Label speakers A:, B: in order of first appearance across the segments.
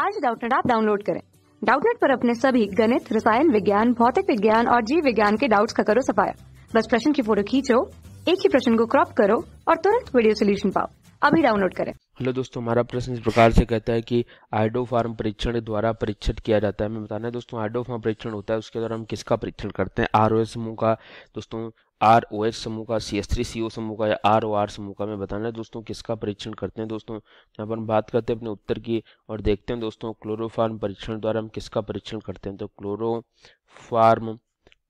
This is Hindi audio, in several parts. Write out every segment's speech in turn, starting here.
A: आज डाउटनेट आप डाउनलोड करें डाउटनेट पर अपने सभी गणित रसायन विज्ञान भौतिक विज्ञान और जीव विज्ञान के डाउट्स का करो सफाया बस प्रश्न की फोटो खींचो एक ही प्रश्न को क्रॉप करो और तुरंत वीडियो सोल्यूशन पाओ अभी डाउनलोड करें हेलो दोस्तों हमारा प्रश्न इस प्रकार से कहता है कि आइडो फार्म परीक्षण द्वारा परीक्षण किया जाता है मैं बताना है दोस्तों आइडो फार्म परीक्षण होता है उसके द्वारा हम किसका परीक्षण करते हैं आर समूह का दोस्तों आर ओ एच समूह का सी एस थ्री सी ओ समूह का या आर ओ आर समूह का मैं बताना है दोस्तों किसका परीक्षण करते हैं दोस्तों यहाँ पर हम बात करते हैं अपने उत्तर की और देखते हैं दोस्तों क्लोरोफार्म परीक्षण द्वारा हम किसका परीक्षण करते हैं तो क्लोरोफार्म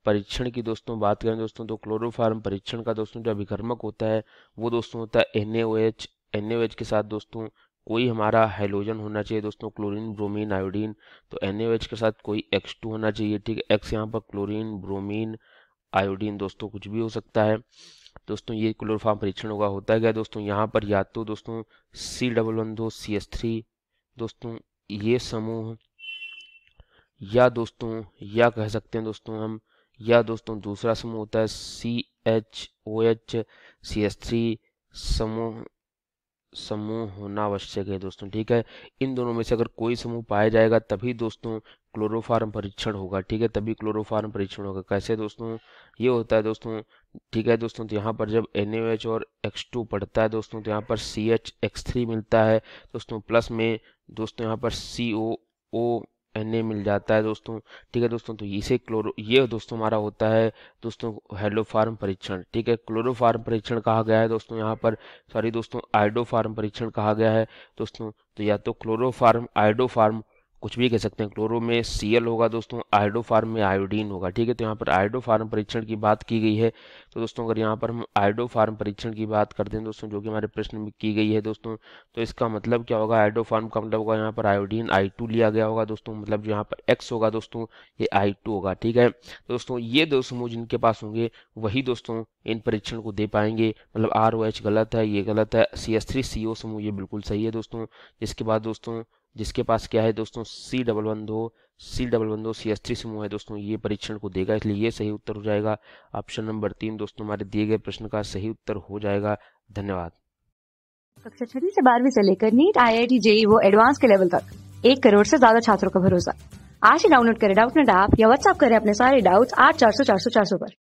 A: परीक्षण की दोस्तों बात करें दोस्तों तो क्लोरोफार्म परीक्षण का दोस्तों जो अभिकर्मक होता है वो दोस्तों होता है N A O H N A O H के साथ दोस्तों कोई हमारा हेलोजन होना चाहिए दोस्तों क्लोरीन ब्रोमीन आयोडीन तो एन ए ओ एच के साथ कोई एक्स टू होना चाहिए ठीक है एक्स यहाँ पर क्लोरीन ब्रोमीन आयोडीन दोस्तों कुछ भी हो सकता है दोस्तों ये क्लोरोफार्म परीक्षण होगा होता है क्या दोस्तों यहाँ पर या तो दोस्तों सी डबल वन दो सी एस थ्री दोस्तों ये समूह या दोस्तों या कह सकते हैं दोस्तों हम या दोस्तों दूसरा समूह होता है C H O H C S three समूह समूह होना आवश्यक है दोस्तों ठीक है इन दोनों में से अगर कोई समूह पाया जाएगा तभी दोस्तों क्लोरोफार्म परीक्षण होगा ठीक है तभी क्लोरोफार्म परीक्षण होगा कैसे दोस्तों ये होता है दोस्तों ठीक है दोस्तों तो यहाँ पर जब एन और X2 पड़ता है दोस्तों तो यहाँ पर सी एच एक्स थ्री मिलता है दोस्तों प्लस में दोस्तों यहाँ पर सी ओ ओ एन ए मिल जाता है दोस्तों ठीक है दोस्तों तो इसे क्लोरो ये दोस्तों हमारा होता है दोस्तों हेलोफार्म परीक्षण ठीक है क्लोरोफार्म परीक्षण कहा गया है दोस्तों यहाँ पर सॉरी दोस्तों आइडोफार्म परीक्षण कहा गया है दोस्तों तो या तो क्लोरोफार्म आइडोफार्म कुछ भी कह सकते हैं क्लोरो में सी होगा दोस्तों आयोडोफार्म में आयोडीन होगा ठीक है तो यहाँ पर आयोडोफार्म परीक्षण की बात की गई है तो दोस्तों अगर यहाँ पर हम आयोडोफार्म परीक्षण की बात करते हैं दोस्तों जो कि हमारे प्रश्न में की गई है दोस्तों तो इसका मतलब क्या होगा आयोडोफार्म का मतलब होगा यहाँ पर आयोडीन आई लिया गया होगा दोस्तों मतलब जो यहाँ पर एक्स होगा दोस्तों ये आई होगा ठीक है तो दोस्तों ये दो समूह जिनके पास होंगे वही दोस्तों इन परीक्षण को दे पाएंगे मतलब आर गलत है ये गलत है सी एस थ्री समूह ये बिल्कुल सही है दोस्तों इसके बाद दोस्तों जिसके पास क्या है दोस्तों सी डबल वन दो सी डबल वन दो सी एस थ्री समूह है दोस्तों ये परीक्षण को देगा इसलिए ये सही उत्तर हो जाएगा ऑप्शन नंबर तीन दोस्तों हमारे दिए गए प्रश्न का सही उत्तर हो जाएगा धन्यवाद कक्षा छठी से बारहवीं से लेकर NEET I I T JEE वो एडवांस के लेवल तक एक करोड़ से ज्यादा छात्रों का भरोसा आज ही डाउनलोड करें डाउट नेट ऐप या व्हाट्सअप करें अपने सारे डाउट्स आठ चार सौ चार सौ चार सौ पर